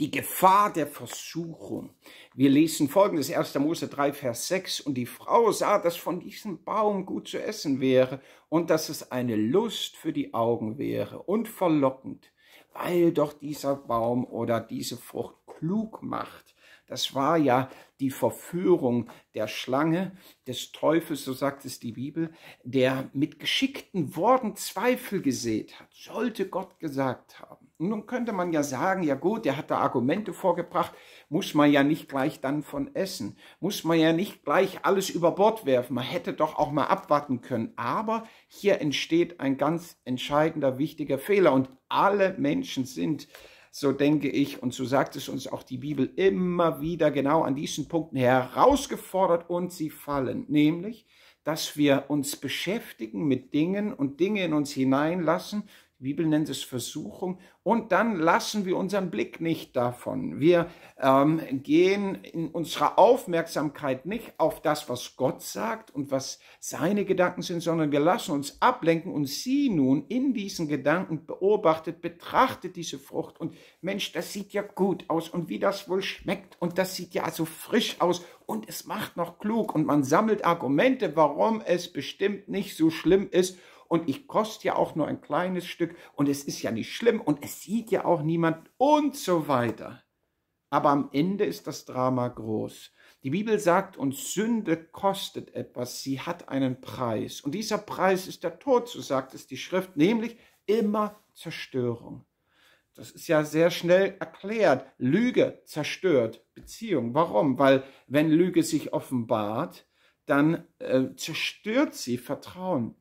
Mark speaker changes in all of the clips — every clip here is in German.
Speaker 1: die Gefahr der Versuchung. Wir lesen folgendes, 1. Mose 3, Vers 6, und die Frau sah, dass von diesem Baum gut zu essen wäre und dass es eine Lust für die Augen wäre und verlockend, weil doch dieser Baum oder diese Frucht klug macht das war ja die Verführung der Schlange, des Teufels, so sagt es die Bibel, der mit geschickten Worten Zweifel gesät hat, sollte Gott gesagt haben. Und nun könnte man ja sagen, ja gut, der hat da Argumente vorgebracht, muss man ja nicht gleich dann von essen, muss man ja nicht gleich alles über Bord werfen, man hätte doch auch mal abwarten können. Aber hier entsteht ein ganz entscheidender, wichtiger Fehler und alle Menschen sind so denke ich, und so sagt es uns auch die Bibel immer wieder genau an diesen Punkten herausgefordert und sie fallen, nämlich, dass wir uns beschäftigen mit Dingen und Dinge in uns hineinlassen, Bibel nennt es Versuchung. Und dann lassen wir unseren Blick nicht davon. Wir ähm, gehen in unserer Aufmerksamkeit nicht auf das, was Gott sagt und was seine Gedanken sind, sondern wir lassen uns ablenken und sie nun in diesen Gedanken beobachtet, betrachtet diese Frucht und Mensch, das sieht ja gut aus und wie das wohl schmeckt und das sieht ja so frisch aus und es macht noch klug und man sammelt Argumente, warum es bestimmt nicht so schlimm ist und ich koste ja auch nur ein kleines Stück und es ist ja nicht schlimm und es sieht ja auch niemand und so weiter. Aber am Ende ist das Drama groß. Die Bibel sagt uns, Sünde kostet etwas, sie hat einen Preis. Und dieser Preis ist der Tod, so sagt es die Schrift, nämlich immer Zerstörung. Das ist ja sehr schnell erklärt. Lüge zerstört Beziehung. Warum? Weil wenn Lüge sich offenbart, dann äh, zerstört sie Vertrauen.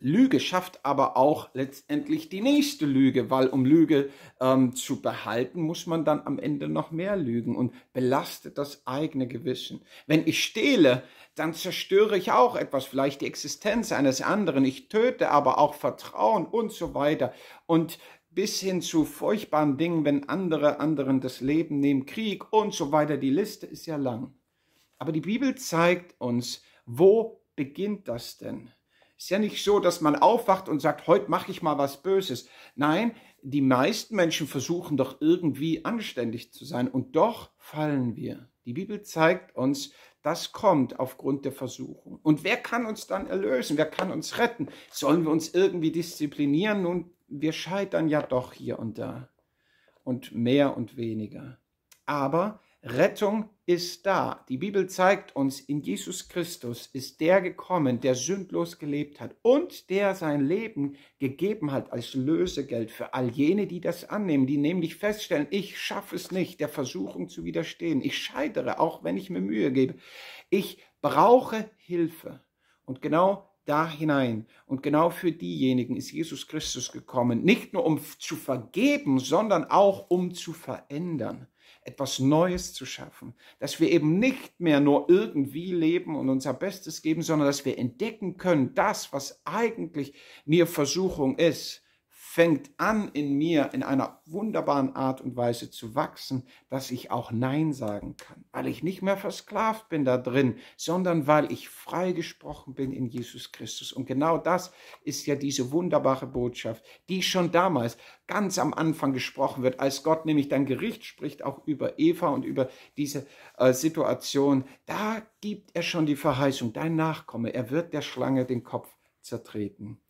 Speaker 1: Lüge schafft aber auch letztendlich die nächste Lüge, weil um Lüge ähm, zu behalten, muss man dann am Ende noch mehr lügen und belastet das eigene Gewissen. Wenn ich stehle, dann zerstöre ich auch etwas, vielleicht die Existenz eines anderen. Ich töte aber auch Vertrauen und so weiter. Und bis hin zu furchtbaren Dingen, wenn andere anderen das Leben nehmen, Krieg und so weiter. Die Liste ist ja lang. Aber die Bibel zeigt uns, wo beginnt das denn? Ist ja nicht so, dass man aufwacht und sagt, heute mache ich mal was Böses. Nein, die meisten Menschen versuchen doch irgendwie anständig zu sein und doch fallen wir. Die Bibel zeigt uns, das kommt aufgrund der Versuchung. Und wer kann uns dann erlösen? Wer kann uns retten? Sollen wir uns irgendwie disziplinieren? Nun, wir scheitern ja doch hier und da und mehr und weniger. Aber Rettung ist da. Die Bibel zeigt uns, in Jesus Christus ist der gekommen, der sündlos gelebt hat und der sein Leben gegeben hat als Lösegeld für all jene, die das annehmen, die nämlich feststellen, ich schaffe es nicht, der Versuchung zu widerstehen. Ich scheitere, auch wenn ich mir Mühe gebe. Ich brauche Hilfe. Und genau da hinein. Und genau für diejenigen ist Jesus Christus gekommen, nicht nur um zu vergeben, sondern auch um zu verändern etwas Neues zu schaffen, dass wir eben nicht mehr nur irgendwie leben und unser Bestes geben, sondern dass wir entdecken können, das, was eigentlich mir Versuchung ist, fängt an in mir in einer wunderbaren Art und Weise zu wachsen, dass ich auch Nein sagen kann, weil ich nicht mehr versklavt bin da drin, sondern weil ich freigesprochen bin in Jesus Christus. Und genau das ist ja diese wunderbare Botschaft, die schon damals ganz am Anfang gesprochen wird, als Gott nämlich dann Gericht spricht, auch über Eva und über diese äh, Situation. Da gibt er schon die Verheißung, dein Nachkomme, er wird der Schlange den Kopf zertreten.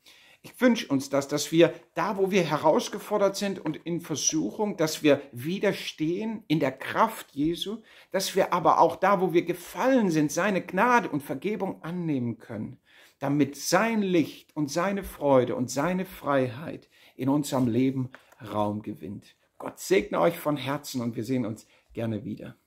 Speaker 1: Ich wünsche uns das, dass wir da, wo wir herausgefordert sind und in Versuchung, dass wir widerstehen in der Kraft Jesu, dass wir aber auch da, wo wir gefallen sind, seine Gnade und Vergebung annehmen können, damit sein Licht und seine Freude und seine Freiheit in unserem Leben Raum gewinnt. Gott segne euch von Herzen und wir sehen uns gerne wieder.